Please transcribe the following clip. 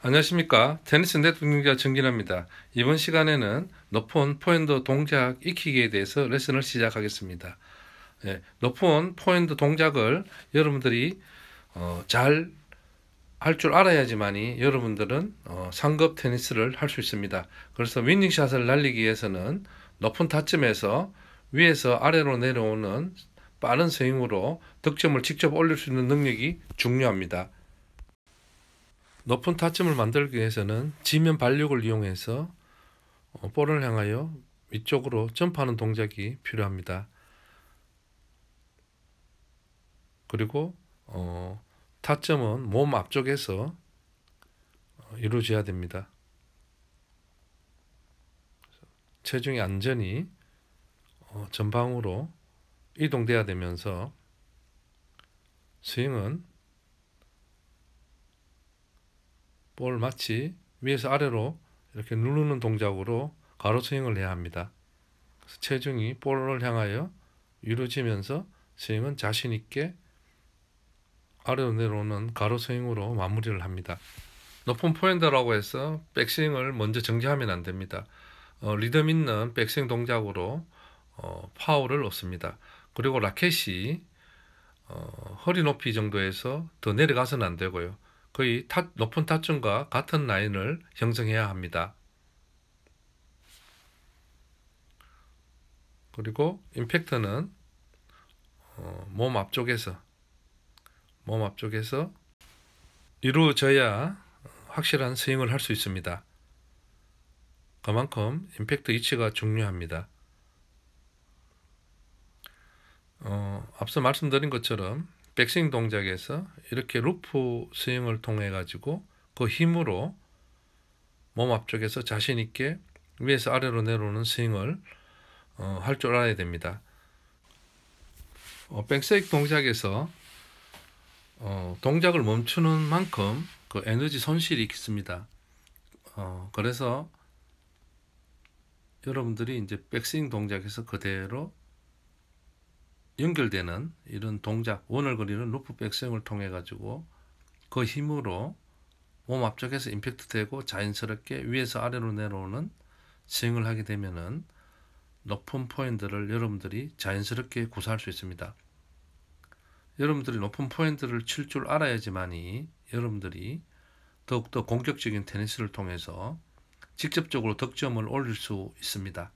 안녕하십니까 테니스 네트북기정진라입니다 이번 시간에는 높은 포핸드 동작 익히기에 대해서 레슨을 시작하겠습니다. 예, 높은 포핸드 동작을 여러분들이 어, 잘할 줄 알아야지만이 여러분들은 어, 상급 테니스를 할 수 있습니다. 그래서 윈닝샷을 날리기 위해서는 높은 타점에서 위에서 아래로 내려오는 빠른 스윙으로 득점을 직접 올릴 수 있는 능력이 중요합니다. 높은 타점을 만들기 위해서는 지면 발력을 이용해서 어, 볼을 향하여 위쪽으로 점프하는 동작이 필요합니다. 그리고 어, 타점은 몸 앞쪽에서 어, 이루어져야 됩니다. 체중이 안전히 어, 전방으로 이동돼야 되면서 스윙은 볼 마치 위에서 아래로 이렇게 누르는 동작으로 가로 스윙을 해야 합니다. 체중이 볼을 향하여 이루어 지면서 스윙은 자신 있게 아래로 내려오는 가로 스윙으로 마무리를 합니다. 높은 포핸드라고 해서 백스윙을 먼저 정지하면 안 됩니다. 어, 리듬 있는 백스윙 동작으로 어, 파워를 얻습니다. 그리고 라켓이 어, 허리 높이 정도에서 더 내려가서는 안 되고요. 거의 타, 높은 타점과 같은 라인을 형성해야 합니다. 그리고 임팩트는 어, 몸 앞쪽에서 몸 앞쪽에서 이루어져야 확실한 스윙을 할 수 있습니다. 그만큼 임팩트 위치가 중요합니다. 어, 앞서 말씀드린 것처럼 백스윙 동작에서 이렇게 루프 스윙을 통해 가지고 그 힘으로 몸 앞쪽에서 자신 있게 위에서 아래로 내려오는 스윙을 어, 할줄 알아야 됩니다. 어, 백스윙 동작에서 어, 동작을 멈추는 만큼 그 에너지 손실이 있습니다. 어, 그래서 여러분들이 이제 백스윙 동작에서 그대로 연결되는 이런 동작, 원을 그리는 루프 백스윙을 통해 가지고 그 힘으로 몸 앞쪽에서 임팩트 되고 자연스럽게 위에서 아래로 내려오는 스윙을 하게 되면은 높은 포인트를 여러분들이 자연스럽게 구사할 수 있습니다. 여러분들이 높은 포인트를 칠 줄 알아야지만이 여러분들이 더욱더 공격적인 테니스를 통해서 직접적으로 득점을 올릴 수 있습니다.